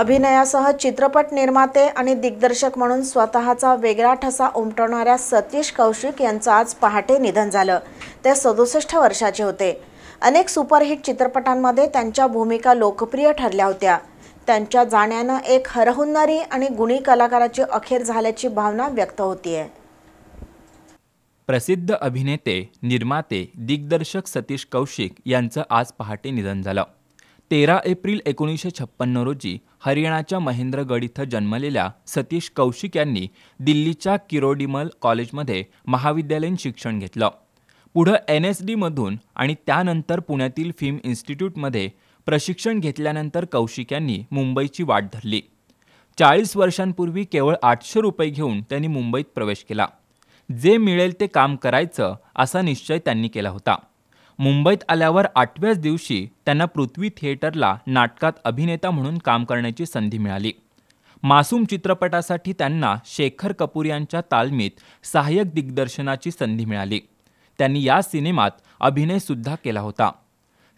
अभिनयासह चित्रपट निर्माते आणि दिग्दर्शक म्हणून स्वतःचा वेगळा ठसा उमटवणाऱ्या सतीश कौशिक यांचं आज पहाटे निधन झालं ते सदुसष्ट वर्षाचे होते अनेक सुपरहिट चित्रपटांमध्ये त्यांच्या भूमिका लोकप्रिय ठरल्या होत्या त्यांच्या जाण्यानं एक हरहुन्नरी आणि गुणी कलाकाराची अखेर झाल्याची भावना व्यक्त होतीये प्रसिद्ध अभिनेते निर्माते दिग्दर्शक सतीश कौशिक यांचं आज पहाटे निधन झालं तेरा एप्रिल एकोणीसशे छप्पन्न रोजी हरियाणाच्या महेंद्रगड इथं जन्मलेल्या सतीश कौशिक यांनी दिल्लीच्या किरोडिमल कॉलेजमध्ये महाविद्यालयीन शिक्षण घेतलं पुढं एन एस डीमधून आणि त्यानंतर पुण्यातील फिल्म इन्स्टिट्यूटमध्ये प्रशिक्षण घेतल्यानंतर कौशिक यांनी मुंबईची वाट धरली चाळीस वर्षांपूर्वी केवळ आठशे रुपये घेऊन त्यांनी मुंबईत प्रवेश केला जे मिळेल ते काम करायचं असा निश्चय त्यांनी केला होता मुंबईत आल्यावर आठव्याच दिवशी त्यांना पृथ्वी थिएटरला नाटकात अभिनेता म्हणून काम करण्याची संधी मिळाली मासूम चित्रपटासाठी त्यांना शेखर कपूर यांच्या तालमीत सहाय्यक दिग्दर्शनाची संधी मिळाली त्यांनी या सिनेमात अभिनयसुद्धा केला होता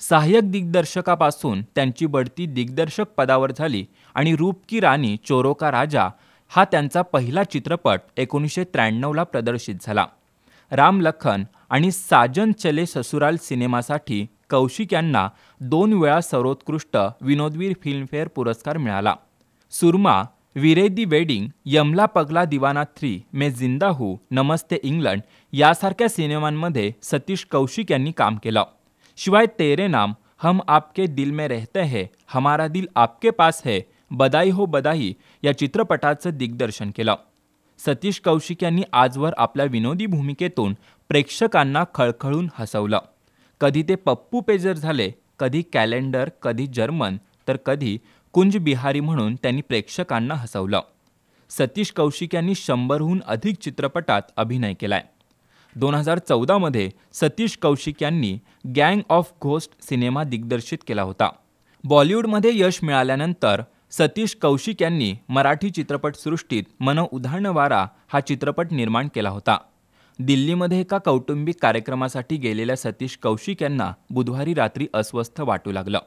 सहाय्यक दिग्दर्शकापासून त्यांची बढती दिग्दर्शक पदावर झाली आणि रूप की राणी चोरो का राजा हा त्यांचा पहिला चित्रपट एकोणीसशे त्र्याण्णवला प्रदर्शित झाला राम लखन आणि साजन चले ससुराल सिनेमासाठी कौशिक यांना दोन वेळा सर्वोत्कृष्ट विनोदवीर फिल्मफेअर पुरस्कार मिळाला सुरमा विरे दी वेडिंग यमला पगला दिवाना थ्री मे जिंदा हू नमस्ते इंग्लंड यासारख्या सिनेमांमध्ये सतीश कौशिक यांनी काम केलं शिवाय तेरे नाम हम आपके दिल में रहते हैं हमारा दिल आपके पास है बदाई हो बदाई या चित्रपटाचं दिग्दर्शन केलं सतीश कौशिक यांनी आजवर आपल्या विनोदी भूमिकेतून प्रेक्षकांना खळखळून हसवलं कधी ते पप्पू पेजर झाले कधी कॅलेंडर कधी जर्मन तर कधी कुंज बिहारी म्हणून त्यांनी प्रेक्षकांना हसवलं सतीश कौशिक यांनी शंभरहून अधिक चित्रपटात अभिनय केलाय दोन हजार चौदामध्ये सतीश कौशिक यांनी गँग ऑफ घोस्ट सिनेमा दिग्दर्शित केला होता बॉलिवूडमध्ये यश मिळाल्यानंतर सतीश कौशिक यांनी मराठी चित्रपटसृष्टीत वारा हा चित्रपट निर्माण केला होता दिल्लीमध्ये एका कौटुंबिक कार्यक्रमासाठी गेलेल्या सतीश कौशिक यांना बुधवारी रात्री अस्वस्थ वाटू लागलं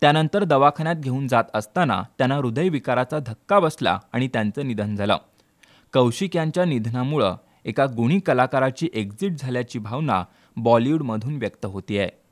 त्यानंतर दवाखान्यात घेऊन जात असताना त्यांना हृदयविकाराचा धक्का बसला आणि त्यांचं निधन झालं कौशिक यांच्या निधनामुळं एका गुणी कलाकाराची एक्झिट झाल्याची भावना बॉलिवूडमधून व्यक्त आहे